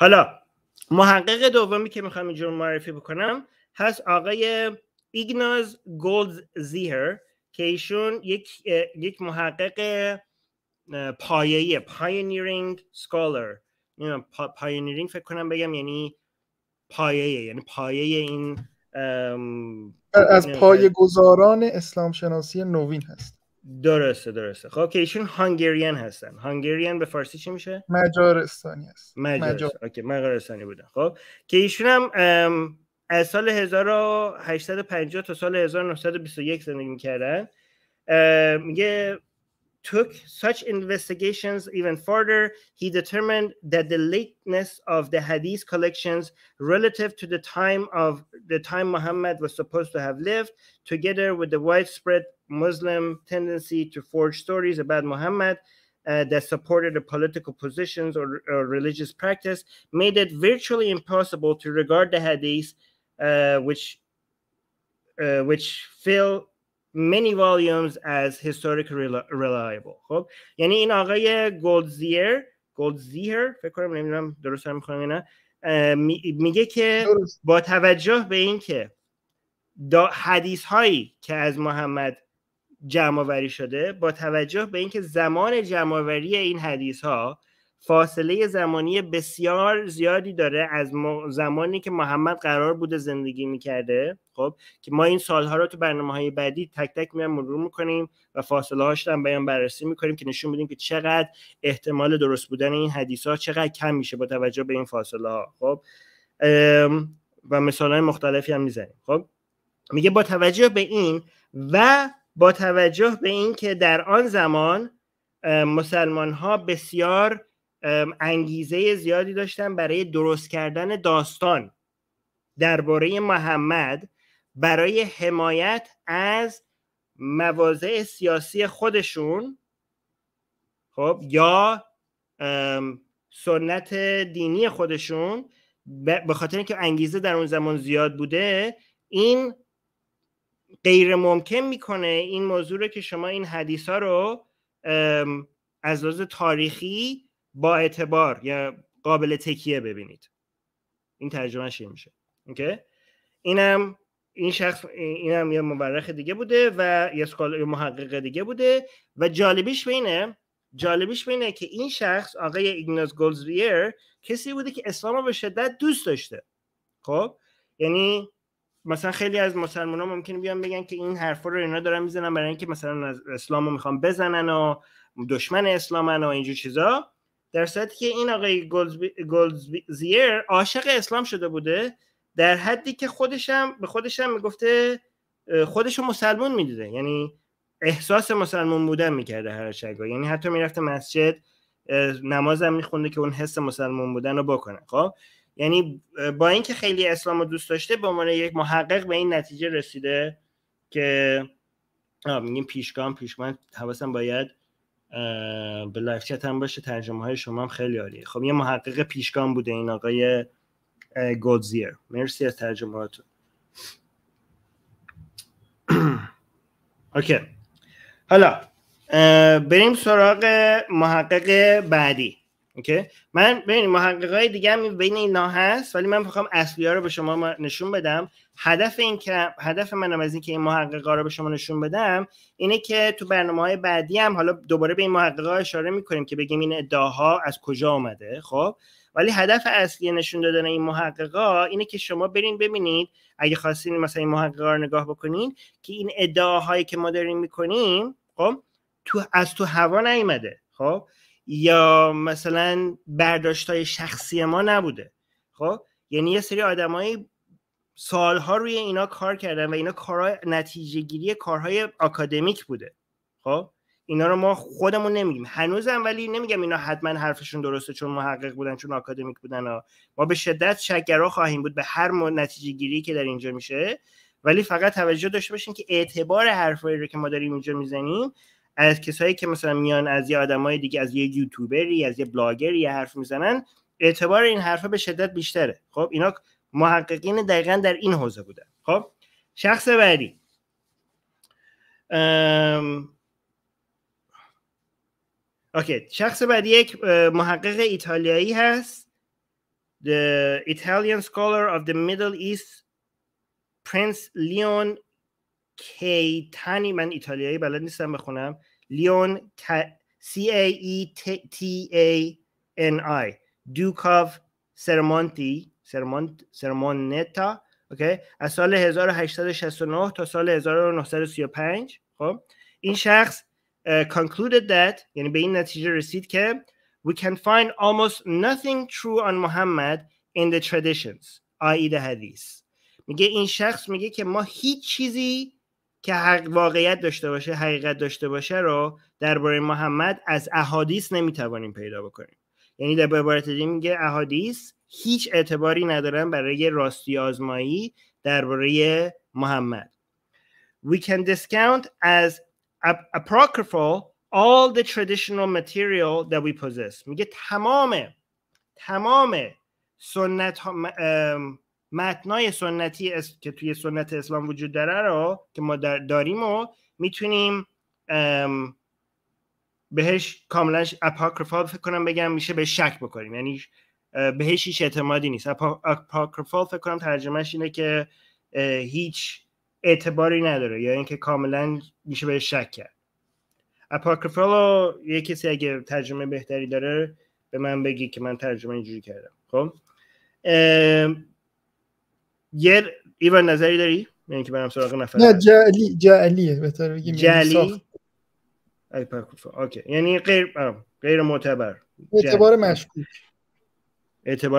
حالا محقق دومی که میخوام اینجا معرفی بکنم هست آقای ایگناز گولد زیهر که ایشون یک, یک محقق پایه‌ای پایونیرینگ سکولر پایونیرینگ فکر کنم بگم یعنی پایه یعنی پایه این از پایه گذاران اسلام شناسی نوین هست درسته درسته خب که ایشون هانگریان هستن هانگریان به فارسی چی میشه مجارستانی است مجارستانی مجارستانی بودن خب که ایشون هم از سال 1850 تا سال 1921 زندگی میکردن میگه took such investigations even further, he determined that the lateness of the hadith collections relative to the time of the time Muhammad was supposed to have lived, together with the widespread Muslim tendency to forge stories about Muhammad uh, that supported the political positions or, or, religious practice, made it virtually impossible to regard the hadith, uh, which uh, which fill many volumes as historically reliable خب یعنی این آقای گولدزیر گولدزیر فکر کنم نمیدونم درست هم میگه که با توجه به اینکه حدیث هایی که از محمد جمع شده با توجه به اینکه زمان جمع این حدیث ها فاصله زمانی بسیار زیادی داره از زمانی که محمد قرار بوده زندگی میکرده خب که ما این سالها رو تو برنامه های بعدی تک تک میان مرور میکنیم و فاصله هاش بیان بررسی میکنیم که نشون میدیم که چقدر احتمال درست بودن این حدیث ها چقدر کم میشه با توجه به این فاصله ها خب و مثال های مختلفی هم میزنیم خب میگه با توجه به این و با توجه به این که در آن زمان مسلمان ها بسیار انگیزه زیادی داشتم برای درست کردن داستان درباره محمد برای حمایت از مواضع سیاسی خودشون خب یا سنت دینی خودشون به خاطر اینکه انگیزه در اون زمان زیاد بوده این غیر ممکن میکنه این موضوع رو که شما این حدیث ها رو از لحاظ تاریخی با اعتبار یا قابل تکیه ببینید این ترجمه شیه میشه اوکی اینم این شخص اینم یه مورخ دیگه بوده و یه محقق دیگه بوده و جالبیش بینه جالبیش بینه که این شخص آقای ایگناس گولزویر کسی بوده که اسلام رو به شدت دوست داشته خب یعنی مثلا خیلی از مسلمان ها ممکنه بیان بگن که این حرف رو اینا دارن میزنن برای اینکه مثلا از اسلام رو میخوان بزنن و دشمن اسلامن و اینجور چیزا در صورتی که این آقای گلزیر عاشق اسلام شده بوده در حدی که خودشم به خودشم میگفته خودشو مسلمون میدیده یعنی احساس مسلمون بودن میکرده هر شگاه یعنی حتی میرفته مسجد نمازم میخونده که اون حس مسلمون بودن رو بکنه خب یعنی با اینکه خیلی اسلام رو دوست داشته به عنوان یک محقق به این نتیجه رسیده که میگیم پیشگام پیشگام حواسم باید به لایف چت هم باشه ترجمه های شما هم خیلی عالیه خب یه محقق پیشگام بوده این آقای گودزیر مرسی از هاتون اوکی حالا بریم سراغ محقق بعدی اوکی من ببین محققای دیگه هم بین اینا هست ولی من میخوام اصلی ها رو به شما نشون بدم هدف این که هدف منم از اینکه این محققا رو به شما نشون بدم اینه که تو برنامه های بعدی هم حالا دوباره به این محققا اشاره میکنیم که بگیم این ادعاها از کجا آمده خب ولی هدف اصلی نشون دادن این محققا اینه که شما برین ببینید اگه خواستین مثلا این محققا رو نگاه بکنین که این ادعاهایی که ما داریم میکنیم خب تو از تو هوا نیومده خب یا مثلا برداشت های شخصی ما نبوده خب یعنی یه سری آدمایی سالها روی اینا کار کردن و اینا کارهای نتیجه گیری کارهای آکادمیک بوده خب اینا رو ما خودمون نمیگیم هنوزم ولی نمیگم اینا حتما حرفشون درسته چون محقق بودن چون آکادمیک بودن ما به شدت شکرها خواهیم بود به هر نتیجه گیری که در اینجا میشه ولی فقط توجه داشته باشین که اعتبار حرفایی رو که ما داریم اینجا میزنیم از کسایی که مثلا میان از یه آدمای دیگه از یه یوتیوبری از یه بلاگری یه حرف میزنن اعتبار این حرفا به شدت بیشتره خب اینا محققین دقیقا در این حوزه بودن خب شخص بعدی ام... اوکی شخص بعدی یک محقق ایتالیایی هست The Italian scholar of the Middle East Prince Leon Keitani من ایتالیایی بلد نیستم بخونم Leon C A E T A N I, Duke of Sermonti, Sermont, Sermoneta, از سال 1869 تا سال 1935 خب این شخص concluded that یعنی به این نتیجه رسید که we can find almost nothing true on Muhammad in the traditions i.e. the hadith میگه این شخص میگه که ما هیچ چیزی که واقعیت داشته باشه حقیقت داشته باشه رو درباره محمد از احادیث نمیتوانیم پیدا بکنیم یعنی در عبارت دیگه میگه احادیث هیچ اعتباری ندارن برای راستی آزمایی درباره محمد we can discount as apocryphal all the traditional material that we possess میگه تمام تمام سنت متنای سنتی اس... که توی سنت اسلام وجود داره رو که ما در... داریم و میتونیم بهش کاملا اپاکرفا فکر کنم بگم میشه به شک بکنیم یعنی بهش هیچ اعتمادی نیست اپاکرفا فکر کنم ترجمهش اینه که هیچ اعتباری نداره یا اینکه کاملا میشه به شک کرد اپاکرفا رو یه کسی اگه ترجمه بهتری داره به من بگی که من ترجمه اینجوری کردم خب یه ایوان نظری داری؟ یعنی که برم سراغ نفر نه جعلی جعلیه بهتر بگیم یعنی جعلی اوکی یعنی غیر غیر معتبر اعتبار مشکوک اعتبار